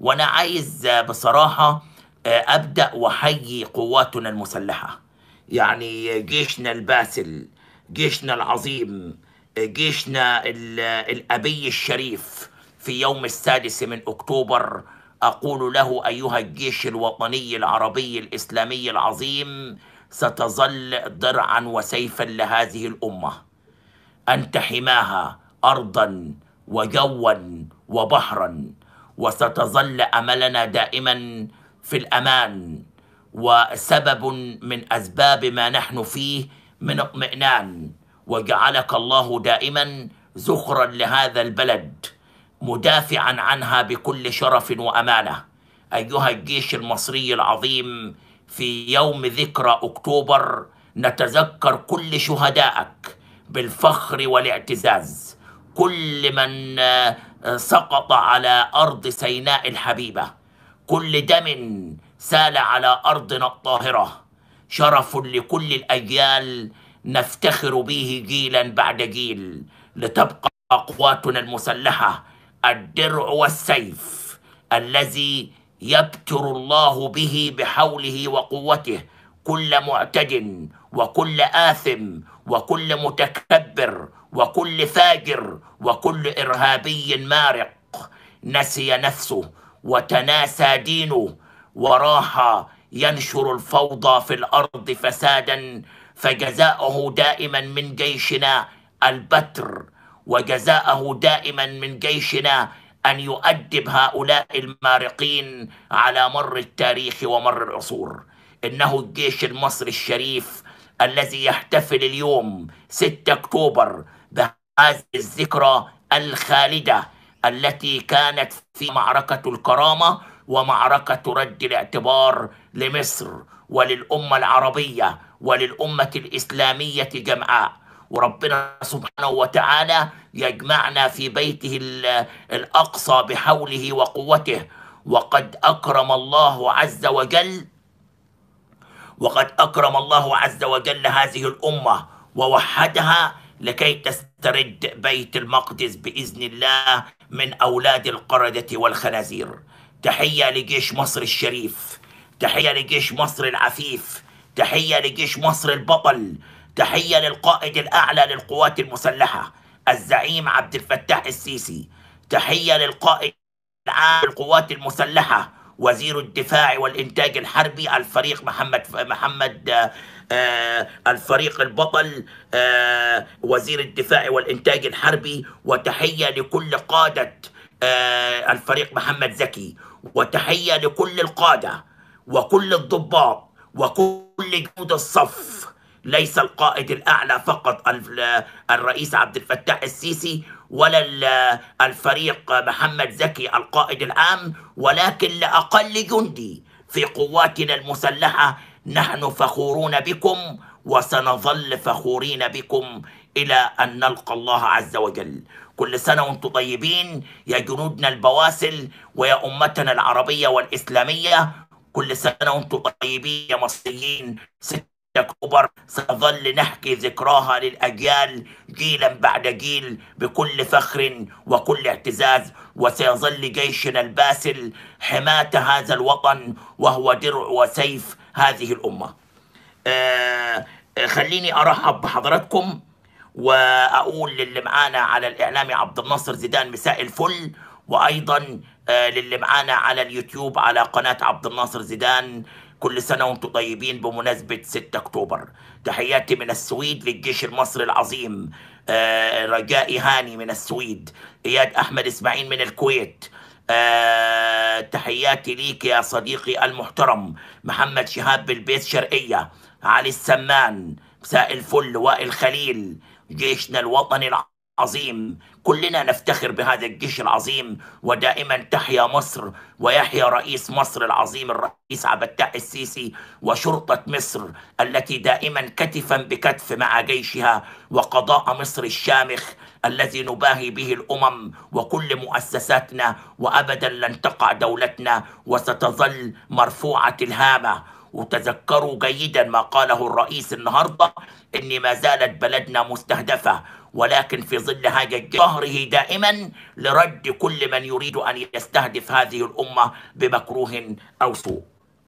وانا عايز آه، بصراحه آه، ابدا واحيي قواتنا المسلحه يعني جيشنا الباسل جيشنا العظيم آه، جيشنا الابي الشريف في يوم السادس من اكتوبر اقول له ايها الجيش الوطني العربي الاسلامي العظيم ستظل درعا وسيفا لهذه الامه انت حماها ارضا وجوا وبحرا وستظل املنا دائما في الامان وسبب من اسباب ما نحن فيه من اطمئنان وجعلك الله دائما ذخرا لهذا البلد مدافعا عنها بكل شرف وامانه ايها الجيش المصري العظيم في يوم ذكرى اكتوبر نتذكر كل شهدائك بالفخر والاعتزاز كل من سقط على أرض سيناء الحبيبة كل دم سال على أرضنا الطاهرة شرف لكل الأجيال نفتخر به جيلا بعد جيل لتبقى قواتنا المسلحة الدرع والسيف الذي يبتر الله به بحوله وقوته كل معتد وكل آثم وكل متكبر وكل فاجر وكل إرهابي مارق نسي نفسه وتناسى دينه وراح ينشر الفوضى في الأرض فسادا فجزاؤه دائما من جيشنا البتر وجزاءه دائما من جيشنا أن يؤدب هؤلاء المارقين على مر التاريخ ومر العصور إنه الجيش المصري الشريف الذي يحتفل اليوم 6 أكتوبر بهذه الذكرى الخالده التي كانت في معركه الكرامه ومعركه رد الاعتبار لمصر وللامه العربيه وللامه الاسلاميه جمعاء وربنا سبحانه وتعالى يجمعنا في بيته الاقصى بحوله وقوته وقد اكرم الله عز وجل وقد اكرم الله عز وجل هذه الامه ووحدها لكي تسترد بيت المقدس باذن الله من اولاد القرده والخنازير تحيه لجيش مصر الشريف تحيه لجيش مصر العفيف تحيه لجيش مصر البطل تحيه للقائد الاعلى للقوات المسلحه الزعيم عبد الفتاح السيسي تحيه للقائد العام للقوات المسلحه وزير الدفاع والإنتاج الحربي الفريق محمد محمد آه، الفريق البطل آه، وزير الدفاع والإنتاج الحربي وتحية لكل قادة آه، الفريق محمد زكي وتحية لكل القادة وكل الضباط وكل جنود الصف ليس القائد الأعلى فقط الرئيس عبد الفتاح السيسي ولا الفريق محمد زكي القائد العام ولكن لأقل جندي في قواتنا المسلحة نحن فخورون بكم وسنظل فخورين بكم إلى أن نلقى الله عز وجل كل سنة وانتم طيبين يا جنودنا البواسل ويا أمتنا العربية والإسلامية كل سنة وانتم طيبين يا مصريين كبر سظل نحكي ذكراها للأجيال جيلا بعد جيل بكل فخر وكل اعتزاز وسيظل جيشنا الباسل حماة هذا الوطن وهو درع وسيف هذه الأمة آه، خليني أرحب بحضراتكم وأقول للي معانا على الإعلامي عبد الناصر زيدان مساء الفل وأيضا آه، للي معانا على اليوتيوب على قناة عبد الناصر زيدان كل سنة وانتم طيبين بمناسبة 6 أكتوبر تحياتي من السويد للجيش المصري العظيم آه رجاء هاني من السويد إياد أحمد إسماعيل من الكويت آه تحياتي ليك يا صديقي المحترم محمد شهاب بالبيت شرقية علي السمان مساء الفل وائل خليل جيشنا الوطني العظيم عظيم كلنا نفتخر بهذا الجيش العظيم ودائما تحيا مصر ويحيا رئيس مصر العظيم الرئيس عبد السيسي وشرطة مصر التي دائما كتفا بكتف مع جيشها وقضاء مصر الشامخ الذي نباهي به الأمم وكل مؤسساتنا وأبدا لن تقع دولتنا وستظل مرفوعة الهامة وتذكروا جيدا ما قاله الرئيس النهارده ان ما زالت بلدنا مستهدفه ولكن في ظل هذا ظهره دائما لرد كل من يريد ان يستهدف هذه الامه بمكروه او سوء